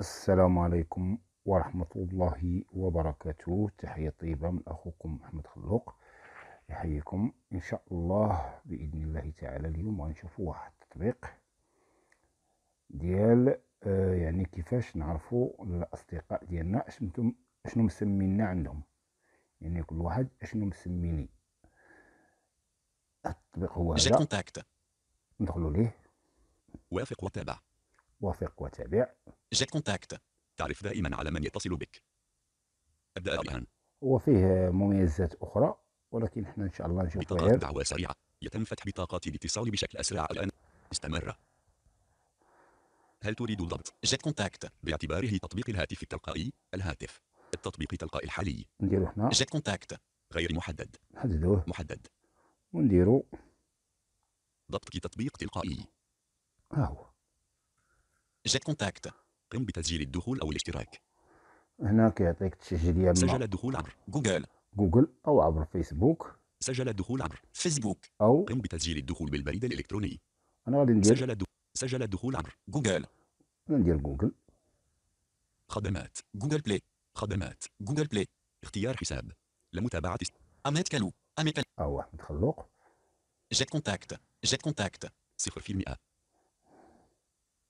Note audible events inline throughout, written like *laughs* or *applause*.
السلام عليكم ورحمة الله وبركاته تحية طيبة من أخوكم محمد خلوق يحييكم إن شاء الله بإذن الله تعالى اليوم غنشوف واحد التطبيق ديال آه، يعني كيفاش نعرفوا الأصدقاء ديالنا أشنتم أشنو مسمينا عندهم يعني كل واحد أشنو مسميني التطبيق هو هذا ندخلوا ليه وافق وتابع وافق وتابع جيت كونتاكت تعرف دائما على من يتصل بك ابدا الان وفيه مميزات اخرى ولكن احنا ان شاء الله نشوف بطاقات دعوة سريعة يتم فتح بطاقات الاتصال بشكل اسرع الان استمر هل تريد ضبط جيت كونتاكت باعتباره تطبيق الهاتف التلقائي الهاتف التطبيق التلقائي الحالي نديرو هنا جيت كونتاكت غير محدد نحددوه محدد ونديرو ضبط كتطبيق تلقائي ها هو جيت كونتاكت قم بتسجيل الدخول أو الاشتراك هنا كيعطيك التسجيل سجل الدخول عبر جوجل جوجل أو عبر فيسبوك سجل الدخول عبر فيسبوك أو قم بتسجيل الدخول بالبريد الإلكتروني أنا غادي ندير سجل الدخول سجل الدخول عبر جوجل ندير جوجل خدمات جوجل بلاي خدمات جوجل بلاي اختيار حساب لمتابعة أمات كالو أمات كالو أو أحمد خلوق جيت كونتاكت جيت كونتاكت صفر في المئة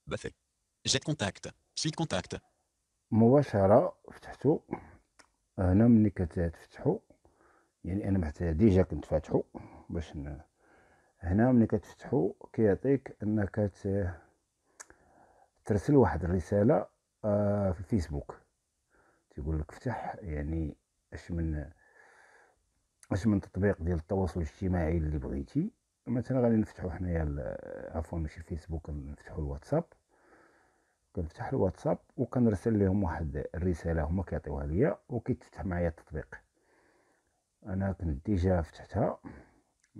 بث جيت كونتاكت سيت كونتاكت مباشره فتحتو هنا ملي كتفتحو يعني انا محتاج ديجا كنت فاتحو باش ن... هنا ملي كتفتحو كيعطيك انك ت... ترسل واحد الرساله آه في الفيسبوك تيقول لك افتح يعني اش من اش من تطبيق ديال التواصل الاجتماعي اللي بغيتي مثلا غادي نفتحو حنايا عفوا ماشي الفيسبوك نفتحو الواتساب كنفتح الواتساب وكنرسل لهم واحد الرساله هما كيعطيوها ليا وكيتفتح معايا التطبيق انا كنت ديجا فتحتها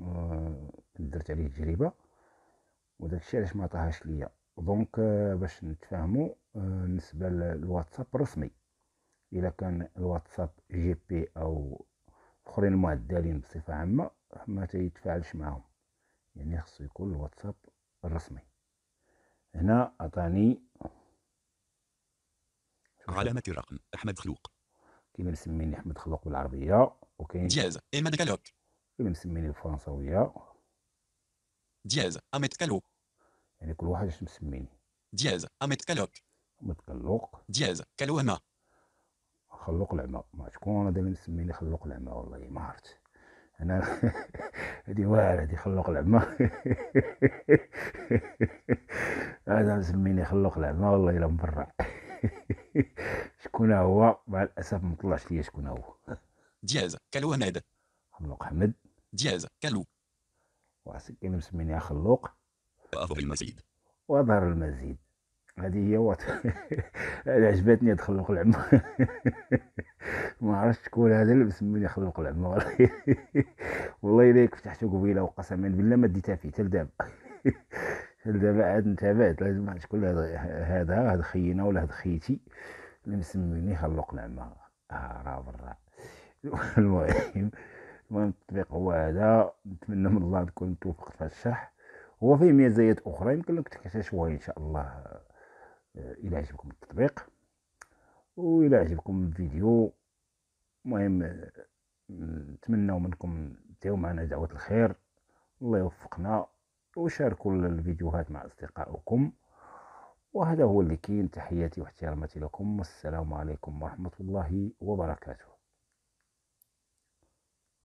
آه، درت عليه تجربه وداكشي علاش ما عطاهاش ليا دونك آه، باش نتفاهموا آه، بالنسبه للواتساب الرسمي الا كان الواتساب جي بي او اخرين معدلين بصفه عامه ما تيتفاعلش معهم يعني خصو يكون الواتساب الرسمي هنا عطاني علامة الرقم أحمد خلوق كيما مسميني أحمد خلوق بالعربية وكاين دياز إيماد كالوك كيما مسميني بالفرنساوية دياز أميت كالوك يعني كل واحد اش مسميني دياز أميت كالوك أميت كالوك دياز كالوهمة خلوق العمى ما شكون أنا اللي مسميني خلوق العمى والله ما عرفت انا *laughs* هادي واعره هادي خلوق العمى *laughs* هذا مسميني خلوق العمى والله الا مبرع *laughs* شكون هو مع الاسف ما طلعش ليا شكون هو دياز كالو هذا خلوق احمد دياز كالو واحد كاين مسميني خلوق واظهر المزيد واظهر المزيد هذه هي واضحه *laughs* عجبتني خلوق العم *laughs* ما عرفتش شكون هذا اللي مسميني خلوق العم والله الا فتحته قبيله وقسما بالله ما ديتها فيه حتى دابا دابا عاد نتابعت لازم شكون هذا هاد خينا ولا هاد خيتي اللي مسميني خلوق نعمة اه راه برا *laughs* المهم المهم التطبيق هو هذا نتمنى من الله تكون توفقت في الشرح هو فيه ميزات اخرى يمكن لك تكتشفوها ان شاء الله آه، الى عجبكم التطبيق والى عجبكم الفيديو المهم آه، نتمنى منكم تيو معنا دعوه الخير الله يوفقنا وشاركوا الفيديوهات مع أصدقائكم وهذا هو اللي كاين تحياتي واحتراماتي لكم والسلام عليكم ورحمة الله وبركاته